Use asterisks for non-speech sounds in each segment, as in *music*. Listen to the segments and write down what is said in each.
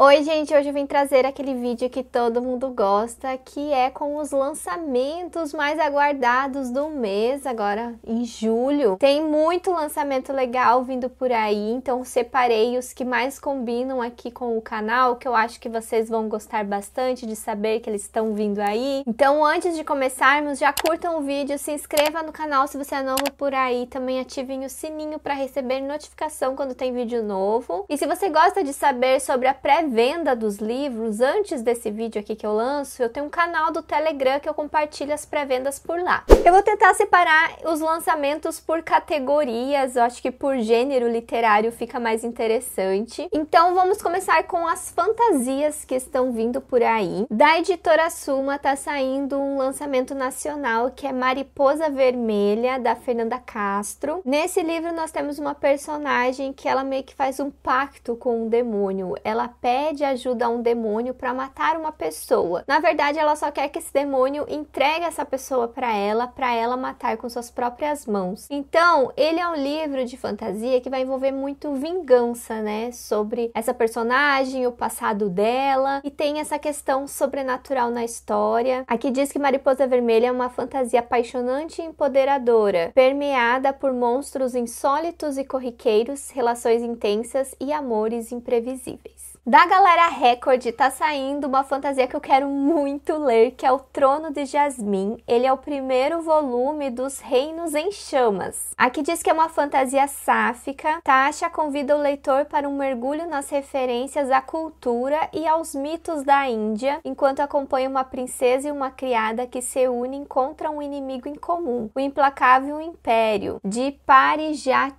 Oi, gente! Hoje eu vim trazer aquele vídeo que todo mundo gosta, que é com os lançamentos mais aguardados do mês, agora em julho. Tem muito lançamento legal vindo por aí, então separei os que mais combinam aqui com o canal, que eu acho que vocês vão gostar bastante de saber que eles estão vindo aí. Então, antes de começarmos, já curtam o vídeo, se inscreva no canal se você é novo por aí, também ativem o sininho para receber notificação quando tem vídeo novo. E se você gosta de saber sobre a pré pré-venda dos livros, antes desse vídeo aqui que eu lanço, eu tenho um canal do Telegram que eu compartilho as pré-vendas por lá. Eu vou tentar separar os lançamentos por categorias, eu acho que por gênero literário fica mais interessante. Então vamos começar com as fantasias que estão vindo por aí. Da editora Suma tá saindo um lançamento nacional que é Mariposa Vermelha, da Fernanda Castro. Nesse livro nós temos uma personagem que ela meio que faz um pacto com um demônio. Ela pega pede ajuda a um demônio para matar uma pessoa. Na verdade, ela só quer que esse demônio entregue essa pessoa para ela, para ela matar com suas próprias mãos. Então, ele é um livro de fantasia que vai envolver muito vingança, né, sobre essa personagem, o passado dela e tem essa questão sobrenatural na história. Aqui diz que Mariposa Vermelha é uma fantasia apaixonante e empoderadora, permeada por monstros insólitos e corriqueiros, relações intensas e amores imprevisíveis. Da Galera Record tá saindo uma fantasia que eu quero muito ler, que é o Trono de Jasmim. Ele é o primeiro volume dos Reinos em Chamas. Aqui diz que é uma fantasia sáfica. Tasha convida o leitor para um mergulho nas referências à cultura e aos mitos da Índia, enquanto acompanha uma princesa e uma criada que se unem contra um inimigo em comum, o implacável Império de Parijat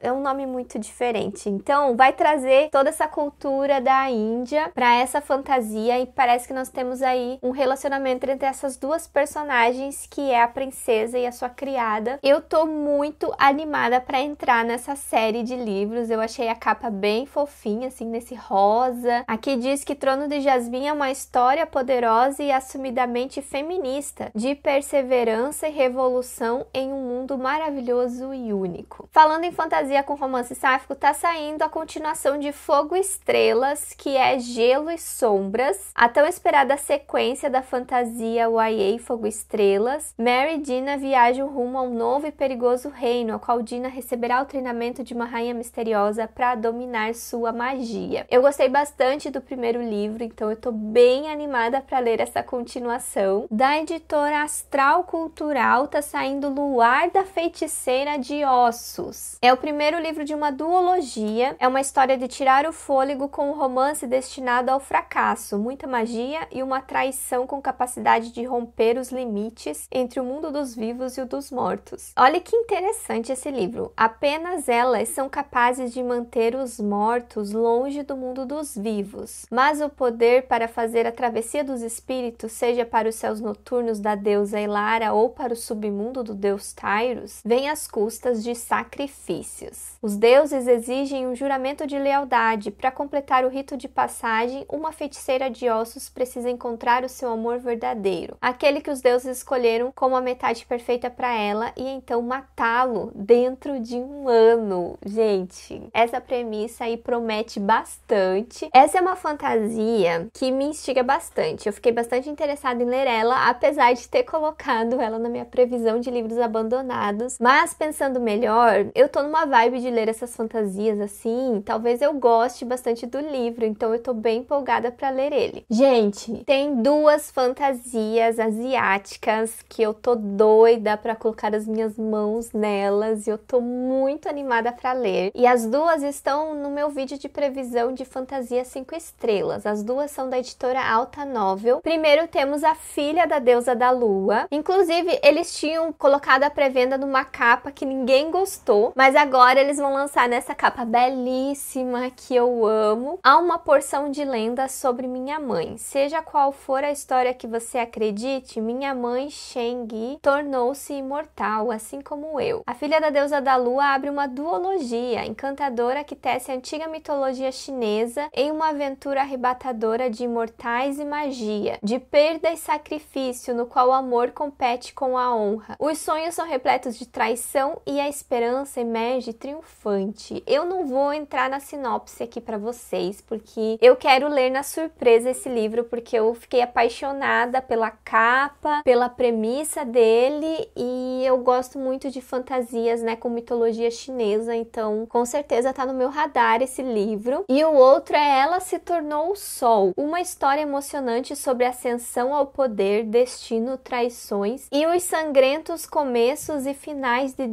é um nome muito diferente. Então, vai trazer toda essa cultura da Índia para essa fantasia e parece que nós temos aí um relacionamento entre essas duas personagens que é a princesa e a sua criada. Eu tô muito animada para entrar nessa série de livros. Eu achei a capa bem fofinha assim, nesse rosa. Aqui diz que Trono de Jasmim é uma história poderosa e assumidamente feminista, de perseverança e revolução em um mundo maravilhoso e único. Falando em fantasia fantasia com romance sáfico, tá saindo a continuação de Fogo e Estrelas, que é Gelo e Sombras, a tão esperada sequência da fantasia YA Fogo e Estrelas. Mary e Dina viajam rumo a um novo e perigoso reino, ao qual Dina receberá o treinamento de uma rainha misteriosa para dominar sua magia. Eu gostei bastante do primeiro livro, então eu tô bem animada para ler essa continuação. Da editora Astral Cultural tá saindo Luar da Feiticeira de Ossos. É o primeiro primeiro livro de uma duologia. É uma história de tirar o fôlego com um romance destinado ao fracasso, muita magia e uma traição com capacidade de romper os limites entre o mundo dos vivos e o dos mortos. Olha que interessante esse livro. Apenas elas são capazes de manter os mortos longe do mundo dos vivos, mas o poder para fazer a travessia dos espíritos, seja para os céus noturnos da deusa Ilara ou para o submundo do deus Tyros, vem às custas de sacrifícios. Os deuses exigem um juramento de lealdade. Para completar o rito de passagem, uma feiticeira de ossos precisa encontrar o seu amor verdadeiro, aquele que os deuses escolheram como a metade perfeita para ela, e então matá-lo dentro de um ano. Gente, essa premissa aí promete bastante. Essa é uma fantasia que me instiga bastante. Eu fiquei bastante interessada em ler ela, apesar de ter colocado ela na minha previsão de livros abandonados. Mas pensando melhor, eu tô numa vibe de ler essas fantasias assim, talvez eu goste bastante do livro, então eu tô bem empolgada para ler ele. Gente, tem duas fantasias asiáticas que eu tô doida para colocar as minhas mãos nelas e eu tô muito animada para ler. E as duas estão no meu vídeo de previsão de fantasia 5 estrelas. As duas são da editora Alta Novel. Primeiro temos A Filha da Deusa da Lua. Inclusive, eles tinham colocado a pré-venda numa capa que ninguém gostou, mas agora agora eles vão lançar nessa capa belíssima que eu amo, há uma porção de lenda sobre minha mãe. Seja qual for a história que você acredite, minha mãe Sheng tornou-se imortal, assim como eu. A filha da deusa da lua abre uma duologia encantadora que tece a antiga mitologia chinesa em uma aventura arrebatadora de imortais e magia, de perda e sacrifício no qual o amor compete com a honra. Os sonhos são repletos de traição e a esperança emerge triunfante. Eu não vou entrar na sinopse aqui para vocês, porque eu quero ler na surpresa esse livro, porque eu fiquei apaixonada pela capa, pela premissa dele e eu gosto muito de fantasias, né, com mitologia chinesa, então com certeza tá no meu radar esse livro. E o outro é Ela se tornou o Sol, uma história emocionante sobre ascensão ao poder, destino, traições e os sangrentos começos e finais de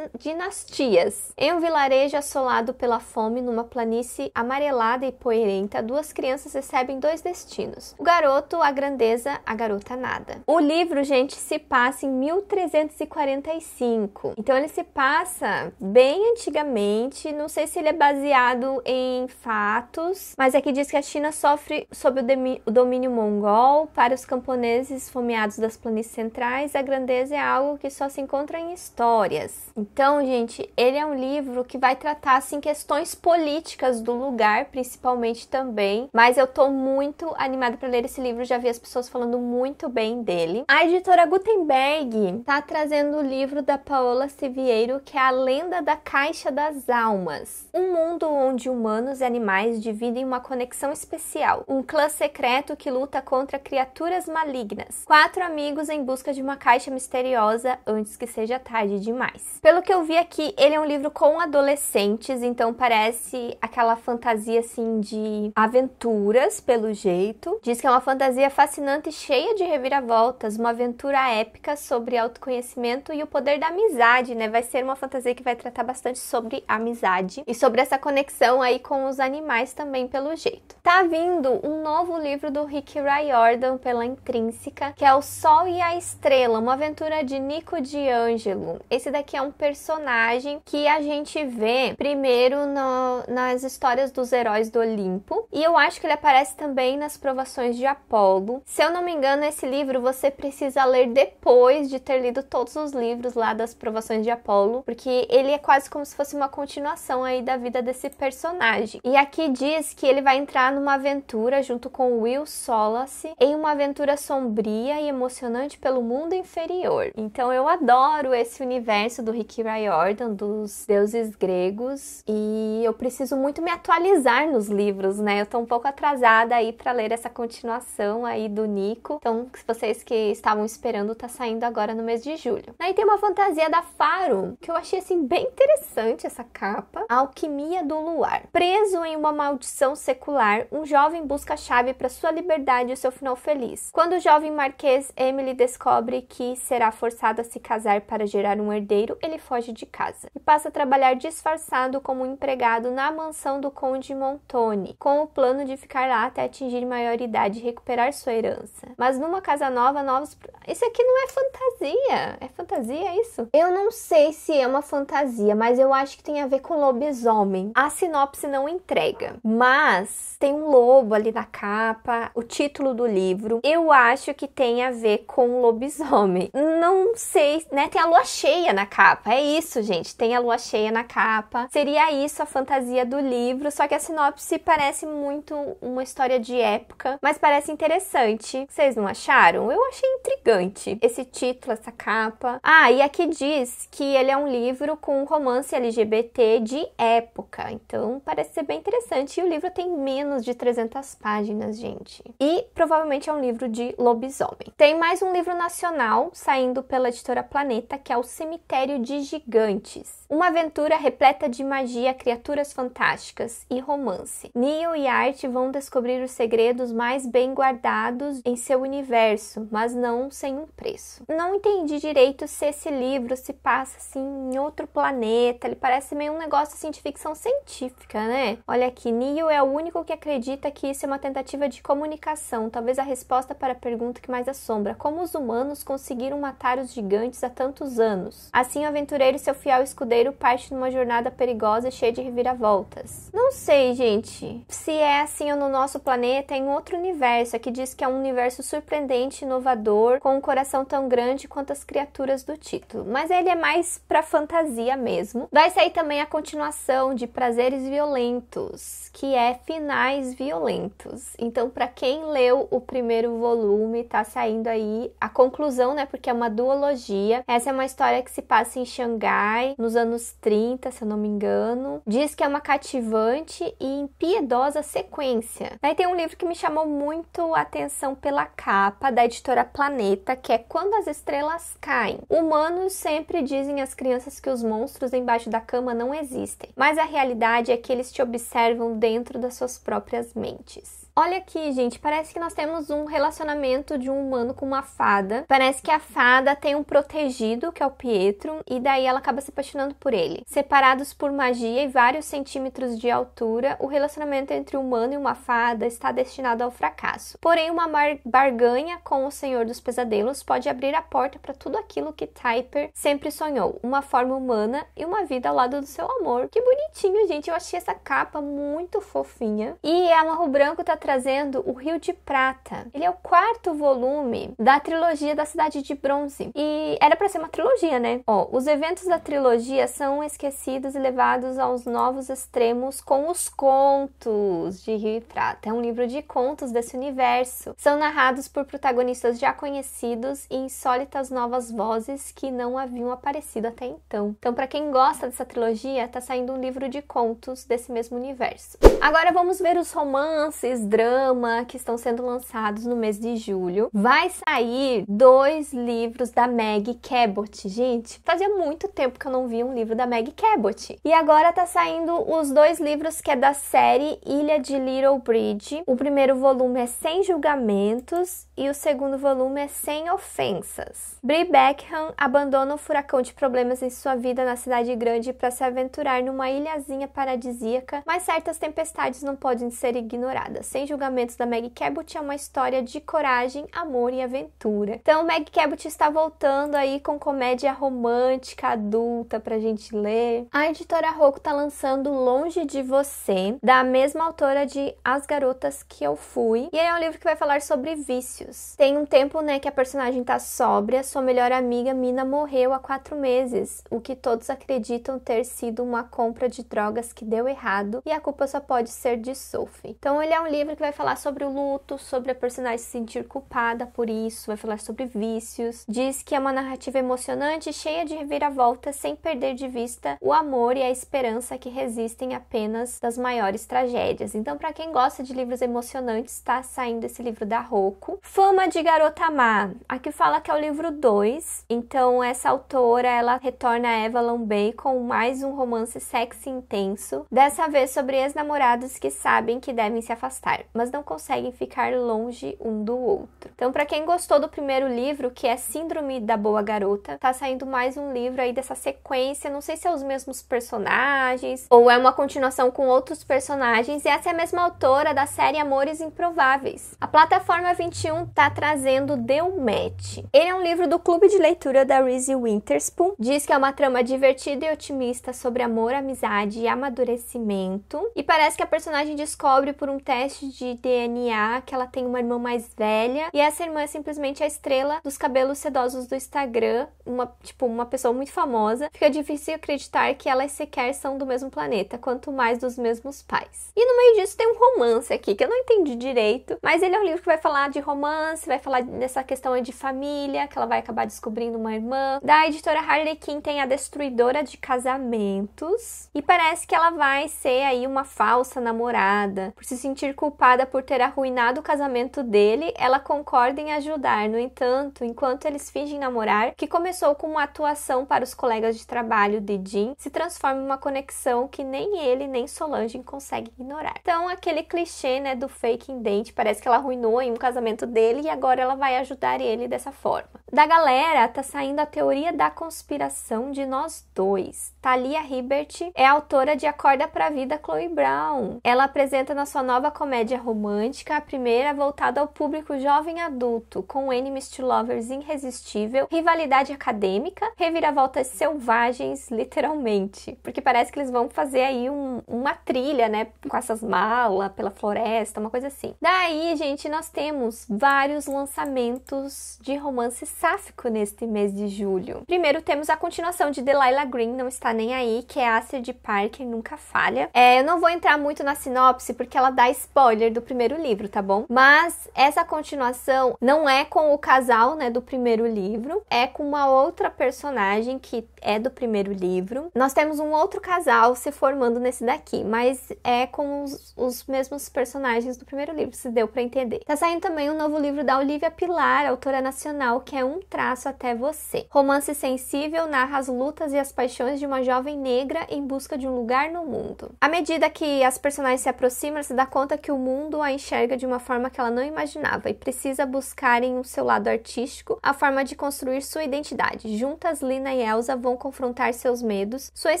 dinastias. Em um vilarejo assolado pela fome, numa planície amarelada e poeirenta, duas crianças recebem dois destinos. O garoto, a grandeza, a garota, nada. O livro, gente, se passa em 1345. Então ele se passa bem antigamente, não sei se ele é baseado em fatos, mas aqui é diz que a China sofre sob o domínio mongol. Para os camponeses fomeados das planícies centrais, a grandeza é algo que só se encontra em histórias. Então, gente, ele é um livro livro que vai tratar assim questões políticas do lugar, principalmente também, mas eu tô muito animada para ler esse livro, já vi as pessoas falando muito bem dele. A editora Gutenberg tá trazendo o livro da Paola Siviero, que é A Lenda da Caixa das Almas. Um mundo onde humanos e animais dividem uma conexão especial, um clã secreto que luta contra criaturas malignas. Quatro amigos em busca de uma caixa misteriosa antes que seja tarde demais. Pelo que eu vi aqui, ele é um livro com adolescentes, então parece aquela fantasia assim de aventuras, pelo jeito. Diz que é uma fantasia fascinante, cheia de reviravoltas, uma aventura épica sobre autoconhecimento e o poder da amizade, né? Vai ser uma fantasia que vai tratar bastante sobre amizade e sobre essa conexão aí com os animais também, pelo jeito. Tá vindo um novo livro do Rick Riordan pela Intrínseca, que é O Sol e a Estrela, uma aventura de Nico D'Angelo. Esse daqui é um personagem que a gente vê primeiro no, nas histórias dos heróis do Olimpo, e eu acho que ele aparece também nas provações de Apolo. Se eu não me engano, esse livro você precisa ler depois de ter lido todos os livros lá das provações de Apolo, porque ele é quase como se fosse uma continuação aí da vida desse personagem. E aqui diz que ele vai entrar numa aventura junto com Will Solace em uma aventura sombria e emocionante pelo mundo inferior. Então eu adoro esse universo do Rick Riordan, dos deuses gregos e eu preciso muito me atualizar nos livros, né? Eu tô um pouco atrasada aí para ler essa continuação aí do Nico. Então, se vocês que estavam esperando, tá saindo agora no mês de julho. Aí tem uma fantasia da Faro, que eu achei assim bem interessante essa capa, a Alquimia do Luar. Preso em uma maldição secular, um jovem busca a chave para sua liberdade e seu final feliz. Quando o jovem marquês Emily descobre que será forçado a se casar para gerar um herdeiro, ele foge de casa e passa a trabalhar trabalhar disfarçado como empregado na mansão do Conde Montoni, com o plano de ficar lá até atingir maioridade e recuperar sua herança. Mas numa casa nova, novos esse aqui não é fantasia. É fantasia é isso? Eu não sei se é uma fantasia, mas eu acho que tem a ver com lobisomem. A sinopse não entrega, mas tem um lobo ali na capa, o título do livro. Eu acho que tem a ver com lobisomem. Não sei, né? Tem a lua cheia na capa. É isso, gente. Tem a lua cheia na capa. Seria isso a fantasia do livro, só que a sinopse parece muito uma história de época, mas parece interessante. Vocês não acharam? Eu achei intrigante gigante. Esse título, essa capa. Ah, e aqui diz que ele é um livro com romance LGBT de época. Então parece ser bem interessante. E o livro tem menos de 300 páginas, gente. E provavelmente é um livro de lobisomem. Tem mais um livro nacional saindo pela editora Planeta, que é O Cemitério de Gigantes. Uma aventura repleta de magia, criaturas fantásticas e romance. Neil e Art vão descobrir os segredos mais bem guardados em seu universo, mas não sem sem um preço. Não entendi direito se esse livro se passa assim em outro planeta, ele parece meio um negócio assim de ficção científica, né? Olha aqui, Neil é o único que acredita que isso é uma tentativa de comunicação, talvez a resposta para a pergunta que mais assombra: como os humanos conseguiram matar os gigantes há tantos anos? Assim, o aventureiro e seu fiel escudeiro parte numa jornada perigosa e cheia de reviravoltas. Não sei, gente, se é assim ou no nosso planeta, é em outro universo. Aqui diz que é um universo surpreendente, inovador, com um coração tão grande quanto as criaturas do título, mas ele é mais pra fantasia mesmo. Vai sair também a continuação de Prazeres Violentos, que é Finais Violentos. Então, para quem leu o primeiro volume, tá saindo aí a conclusão, né? Porque é uma duologia. Essa é uma história que se passa em Xangai, nos anos 30, se eu não me engano. Diz que é uma cativante e impiedosa sequência. Aí tem um livro que me chamou muito a atenção pela capa da editora Planeta planeta, que é quando as estrelas caem. Humanos sempre dizem às crianças que os monstros embaixo da cama não existem, mas a realidade é que eles te observam dentro das suas próprias mentes. Olha aqui, gente, parece que nós temos um relacionamento de um humano com uma fada. Parece que a fada tem um protegido, que é o Pietro, e daí ela acaba se apaixonando por ele. Separados por magia e vários centímetros de altura, o relacionamento entre o humano e uma fada está destinado ao fracasso. Porém, uma barganha com o Senhor dos Pesadelos pode abrir a porta para tudo aquilo que Typer sempre sonhou: uma forma humana e uma vida ao lado do seu amor. Que bonitinho, gente. Eu achei essa capa muito fofinha. E é a Marro Branco tá trazendo O Rio de Prata. Ele é o quarto volume da trilogia da Cidade de Bronze. E era para ser uma trilogia, né? Ó, os eventos da trilogia são esquecidos e levados aos novos extremos com os contos de Rio e Prata. É um livro de contos desse universo. São narrados por protagonistas já conhecidos e insólitas novas vozes que não haviam aparecido até então. Então, para quem gosta dessa trilogia, tá saindo um livro de contos desse mesmo universo. Agora vamos ver os romances drama que estão sendo lançados no mês de julho. Vai sair dois livros da Meg Cabot. Gente, fazia muito tempo que eu não via um livro da Meg Cabot. E agora tá saindo os dois livros que é da série Ilha de Little Bridge. O primeiro volume é Sem Julgamentos e o segundo volume é Sem Ofensas. Brie Beckham abandona o furacão de problemas em sua vida na cidade grande para se aventurar numa ilhazinha paradisíaca, mas certas tempestades não podem ser ignoradas Seis Julgamentos da Meg Cabot é uma história de coragem, amor e aventura. Então, Meg Cabot está voltando aí com comédia romântica adulta pra gente ler. A editora Rocco tá lançando Longe de Você, da mesma autora de As Garotas que Eu Fui, e é um livro que vai falar sobre vícios. Tem um tempo, né, que a personagem tá sóbria, sua melhor amiga Mina morreu há quatro meses, o que todos acreditam ter sido uma compra de drogas que deu errado e a culpa só pode ser de Sophie. Então, ele é um livro livro que vai falar sobre o luto, sobre a personagem se sentir culpada por isso, vai falar sobre vícios. Diz que é uma narrativa emocionante, cheia de reviravoltas, sem perder de vista o amor e a esperança que resistem apenas das maiores tragédias. Então, para quem gosta de livros emocionantes, está saindo esse livro da Rocco. Fama de Garota Má. Aqui fala que é o livro 2. Então, essa autora, ela retorna a Evelyn Bay com mais um romance sexy intenso, dessa vez sobre ex-namorados que sabem que devem se afastar lugar, mas não conseguem ficar longe um do outro. Então, para quem gostou do primeiro livro, que é Síndrome da Boa Garota, tá saindo mais um livro aí dessa sequência. Não sei se é os mesmos personagens ou é uma continuação com outros personagens. E essa é a mesma autora da série Amores Improváveis. A plataforma 21 tá trazendo The Match. Ele é um livro do clube de leitura da Reese Witherspoon. Diz que é uma trama divertida e otimista sobre amor, amizade e amadurecimento. E parece que a personagem descobre por um teste de DNA, que ela tem uma irmã mais velha, e essa irmã é simplesmente a estrela dos cabelos sedosos do Instagram, uma, tipo, uma pessoa muito famosa. Fica difícil acreditar que elas sequer são do mesmo planeta, quanto mais dos mesmos pais. E no meio disso tem um romance aqui, que eu não entendi direito, mas ele é um livro que vai falar de romance, vai falar dessa questão de família, que ela vai acabar descobrindo uma irmã. Da editora Harley Quinn tem A Destruidora de Casamentos, e parece que ela vai ser aí uma falsa namorada, por se sentir culpada culpada por ter arruinado o casamento dele, ela concorda em ajudar. No entanto, enquanto eles fingem namorar, que começou com uma atuação para os colegas de trabalho de Jim, se transforma em uma conexão que nem ele nem Solange conseguem ignorar. Então, aquele clichê, né, do fake em dente, parece que ela arruinou em um casamento dele e agora ela vai ajudar ele dessa forma. Da galera tá saindo a teoria da conspiração de nós dois. Thalia Hibbert é autora de Acorda pra Vida Chloe Brown. Ela apresenta na sua nova comédia romântica, a primeira voltada ao público jovem adulto, com Enemies to Lovers irresistível, rivalidade acadêmica, reviravoltas selvagens, literalmente. Porque parece que eles vão fazer aí um, uma trilha, né, com essas malas pela floresta, uma coisa assim. Daí, gente, nós temos vários lançamentos de romance sáfico neste mês de julho. Primeiro temos a continuação de Delilah Green, não está nem aí, que é Acer de Parker nunca falha. É, eu não vou entrar muito na sinopse porque ela dá spoiler do primeiro livro, tá bom? Mas essa continuação não é com o casal, né, do primeiro livro, é com uma outra personagem que é do primeiro livro. Nós temos um outro casal se formando nesse daqui, mas é com os, os mesmos personagens do primeiro livro, se deu para entender. Tá saindo também um novo livro da Olivia Pilar, autora nacional, que é Um Traço até Você. Romance sensível narra as lutas e as paixões de uma uma jovem negra em busca de um lugar no mundo. À medida que as personagens se aproximam, se dá conta que o mundo a enxerga de uma forma que ela não imaginava e precisa buscar em o um seu lado artístico a forma de construir sua identidade. Juntas, Lina e Elsa vão confrontar seus medos, suas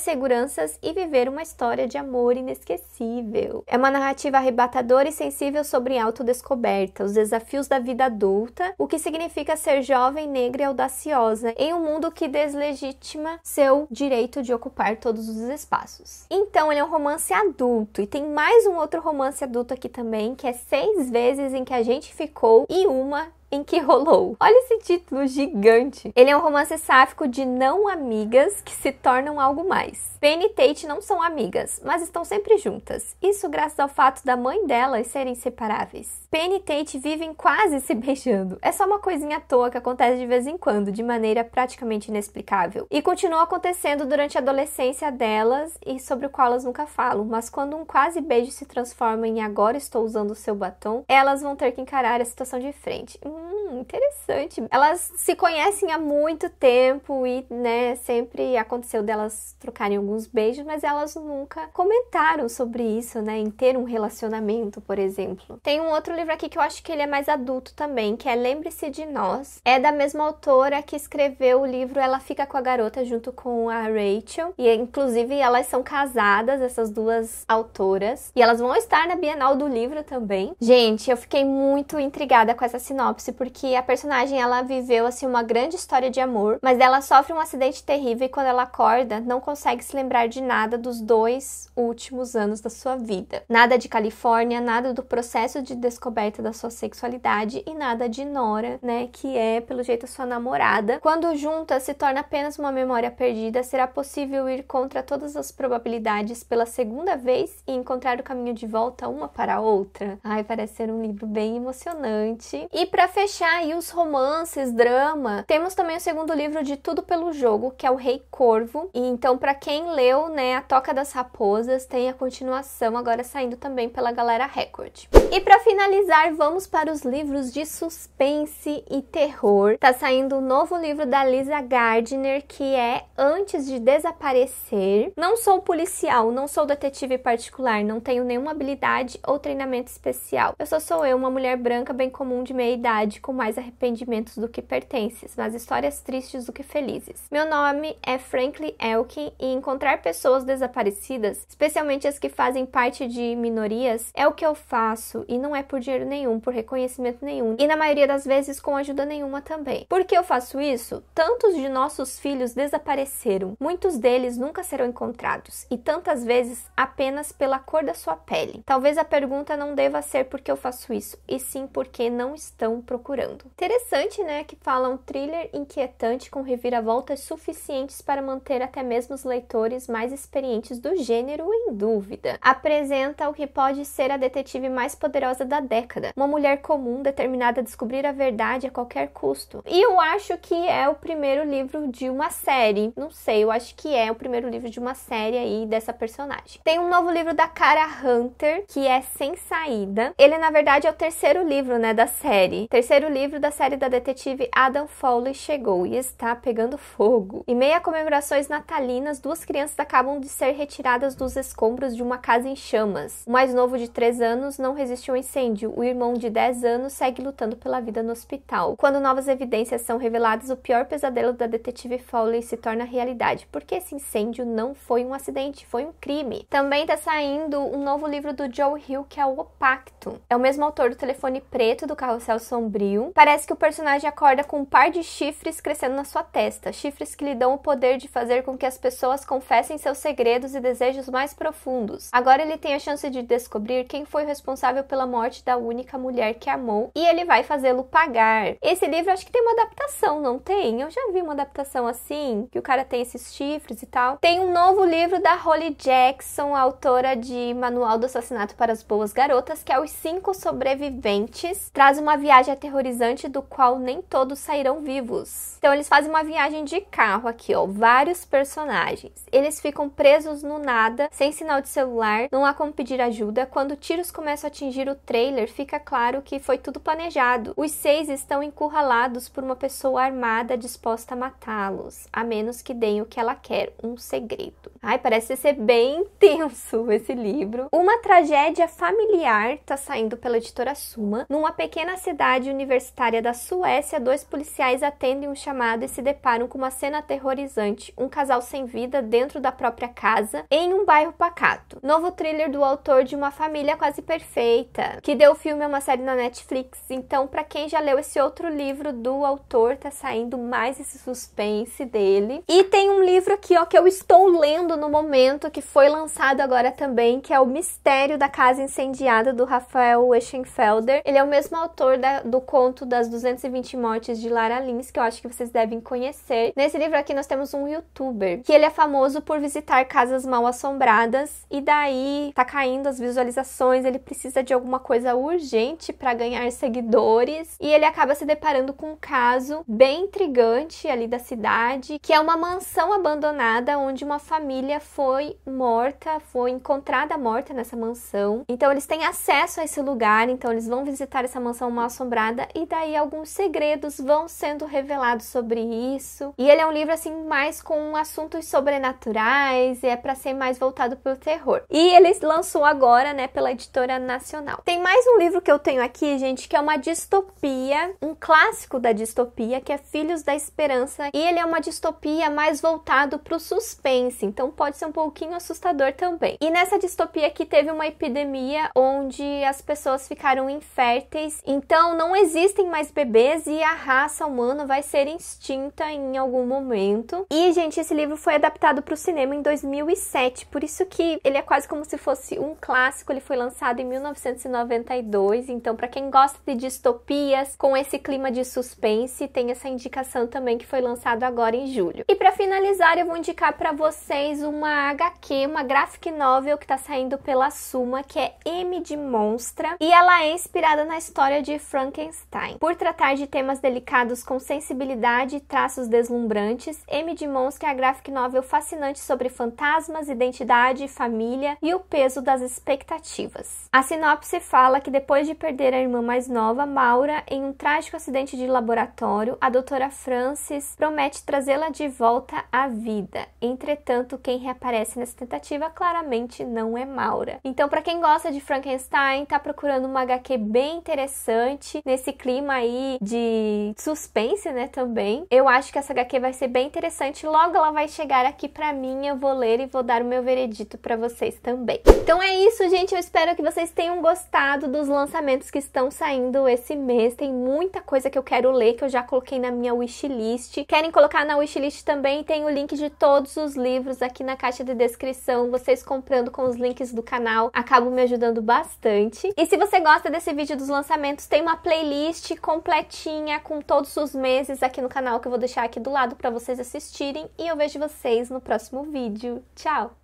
seguranças e viver uma história de amor inesquecível. É uma narrativa arrebatadora e sensível sobre autodescoberta, os desafios da vida adulta, o que significa ser jovem, negra e audaciosa em um mundo que deslegitima seu direito de de ocupar todos os espaços. Então, ele é um romance adulto e tem mais um outro romance adulto aqui também, que é Seis Vezes em que a gente ficou e uma em que rolou. Olha esse título gigante. Ele é um romance sáfico de não amigas que se tornam algo mais. Penny e Tate não são amigas, mas estão sempre juntas. Isso graças ao fato da mãe delas serem separáveis. Penny e Tate vivem quase se beijando. É só uma coisinha à toa que acontece de vez em quando, de maneira praticamente inexplicável. E continua acontecendo durante a adolescência delas e sobre o qual elas nunca falam, mas quando um quase beijo se transforma em agora estou usando o seu batom, elas vão ter que encarar a situação de frente hum, interessante. Elas se conhecem há muito tempo e, né, sempre aconteceu delas trocarem alguns beijos, mas elas nunca comentaram sobre isso, né, em ter um relacionamento, por exemplo. Tem um outro livro aqui que eu acho que ele é mais adulto também, que é Lembre-se de Nós. É da mesma autora que escreveu o livro Ela Fica com a Garota junto com a Rachel. E, inclusive, elas são casadas, essas duas autoras. E elas vão estar na Bienal do Livro também. Gente, eu fiquei muito intrigada com essa sinopse porque a personagem ela viveu assim uma grande história de amor, mas ela sofre um acidente terrível e quando ela acorda não consegue se lembrar de nada dos dois últimos anos da sua vida. Nada de Califórnia, nada do processo de descoberta da sua sexualidade e nada de Nora, né, que é pelo jeito sua namorada. Quando juntas se torna apenas uma memória perdida, será possível ir contra todas as probabilidades pela segunda vez e encontrar o caminho de volta uma para a outra. Ai, parece ser um livro bem emocionante. E para fechar aí os romances, drama, temos também o segundo livro de Tudo pelo Jogo, que é o Rei Corvo. E então, para quem leu, né, A Toca das Raposas, tem a continuação agora saindo também pela Galera Record. E para finalizar, vamos para os livros de suspense e terror. Tá saindo o um novo livro da Lisa Gardner, que é Antes de Desaparecer. Não sou policial, não sou detetive particular, não tenho nenhuma habilidade ou treinamento especial. Eu só sou eu, uma mulher branca bem comum de meia idade felicidade com mais arrependimentos do que pertences, mas histórias tristes do que felizes. Meu nome é Franklin Elkin e encontrar pessoas desaparecidas, especialmente as que fazem parte de minorias, é o que eu faço e não é por dinheiro nenhum, por reconhecimento nenhum e na maioria das vezes com ajuda nenhuma também. Por que eu faço isso? Tantos de nossos filhos desapareceram, muitos deles nunca serão encontrados e tantas vezes apenas pela cor da sua pele. Talvez a pergunta não deva ser por que eu faço isso, e sim porque não estão procurando procurando. Interessante, né, que fala um thriller inquietante com reviravoltas suficientes para manter até mesmo os leitores mais experientes do gênero em dúvida. Apresenta o que pode ser a detetive mais poderosa da década, uma mulher comum determinada a descobrir a verdade a qualquer custo. E eu acho que é o primeiro livro de uma série. Não sei, eu acho que é o primeiro livro de uma série aí dessa personagem. Tem um novo livro da Cara Hunter, que é Sem Saída. Ele, na verdade, é o terceiro livro, né, da série. Terceiro terceiro livro da série da detetive Adam Foley chegou e está pegando fogo. Em meia comemorações natalinas, duas crianças acabam de ser retiradas dos escombros de uma casa em chamas. O mais novo de 3 anos não resistiu ao incêndio, o irmão de 10 anos segue lutando pela vida no hospital. Quando novas evidências são reveladas, o pior pesadelo da detetive Foley se torna realidade, porque esse incêndio não foi um acidente, foi um crime. Também está saindo um novo livro do Joe Hill que é O Pacto. É o mesmo autor do Telefone Preto, do Carrossel Sombrio sombrio. Parece que o personagem acorda com um par de chifres crescendo na sua testa, chifres que lhe dão o poder de fazer com que as pessoas confessem seus segredos e desejos mais profundos. Agora ele tem a chance de descobrir quem foi responsável pela morte da única mulher que amou e ele vai fazê-lo pagar. Esse livro acho que tem uma adaptação, não tem? Eu já vi uma adaptação assim, que o cara tem esses chifres e tal. Tem um novo livro da Holly Jackson, autora de Manual do Assassinato para as Boas Garotas, que é Os Cinco Sobreviventes. Traz uma viagem aterrorizante do qual nem todos sairão vivos. Então eles fazem uma viagem de carro aqui, ó, vários personagens. Eles ficam presos no nada, sem sinal de celular, não há como pedir ajuda. Quando tiros começam a atingir o trailer, fica claro que foi tudo planejado. Os seis estão encurralados por uma pessoa armada disposta a matá-los, a menos que deem o que ela quer, um segredo. Ai, parece ser bem intenso *laughs* esse livro. Uma tragédia familiar tá saindo pela editora Suma, numa pequena cidade cidade universitária da Suécia, dois policiais atendem um chamado e se deparam com uma cena aterrorizante: um casal sem vida dentro da própria casa em um bairro pacato. Novo thriller do autor de Uma Família Quase Perfeita, que deu o filme a uma série na Netflix. Então, para quem já leu esse outro livro do autor, tá saindo mais esse suspense dele. E tem um livro aqui, ó, que eu estou lendo no momento, que foi lançado agora também, que é O Mistério da Casa Incendiada do Rafael Eschenfelder. Ele é o mesmo autor da, do do conto das 220 mortes de Lara Lins, que eu acho que vocês devem conhecer. Nesse livro aqui nós temos um youtuber, que ele é famoso por visitar casas mal assombradas e daí tá caindo as visualizações, ele precisa de alguma coisa urgente para ganhar seguidores e ele acaba se deparando com um caso bem intrigante ali da cidade, que é uma mansão abandonada onde uma família foi morta, foi encontrada morta nessa mansão. Então eles têm acesso a esse lugar, então eles vão visitar essa mansão mal assombrada e daí alguns segredos vão sendo revelados sobre isso. E ele é um livro assim mais com assuntos sobrenaturais, e é para ser mais voltado para o terror. E ele lançou agora, né, pela editora nacional. Tem mais um livro que eu tenho aqui, gente, que é uma distopia, um clássico da distopia, que é Filhos da Esperança, e ele é uma distopia mais voltado para o suspense, então pode ser um pouquinho assustador também. E nessa distopia aqui teve uma epidemia onde as pessoas ficaram inférteis, então não existem mais bebês e a raça humana vai ser extinta em algum momento. E, gente, esse livro foi adaptado para o cinema em 2007, por isso que ele é quase como se fosse um clássico. Ele foi lançado em 1992, então para quem gosta de distopias com esse clima de suspense, tem essa indicação também que foi lançado agora em julho. E para finalizar, eu vou indicar para vocês uma HQ, uma graphic novel que está saindo pela Suma, que é M de Monstra, e ela é inspirada na história de Frankenstein Einstein. Por tratar de temas delicados com sensibilidade e traços deslumbrantes, M. de Mons é a graphic novel fascinante sobre fantasmas, identidade, família e o peso das expectativas. A sinopse fala que depois de perder a irmã mais nova, Maura, em um trágico acidente de laboratório, a doutora Francis promete trazê-la de volta à vida. Entretanto, quem reaparece nessa tentativa claramente não é Maura. Então, para quem gosta de Frankenstein, tá procurando uma HQ bem interessante nesse esse clima aí de suspense, né, também. Eu acho que essa HQ vai ser bem interessante. Logo ela vai chegar aqui pra mim, eu vou ler e vou dar o meu veredito pra vocês também. Então é isso, gente. Eu espero que vocês tenham gostado dos lançamentos que estão saindo esse mês. Tem muita coisa que eu quero ler, que eu já coloquei na minha wishlist. Querem colocar na wishlist também? Tem o link de todos os livros aqui na caixa de descrição. Vocês comprando com os links do canal acabam me ajudando bastante. E se você gosta desse vídeo dos lançamentos, tem uma playlist playlist completinha com todos os meses aqui no canal que eu vou deixar aqui do lado para vocês assistirem e eu vejo vocês no próximo vídeo. Tchau.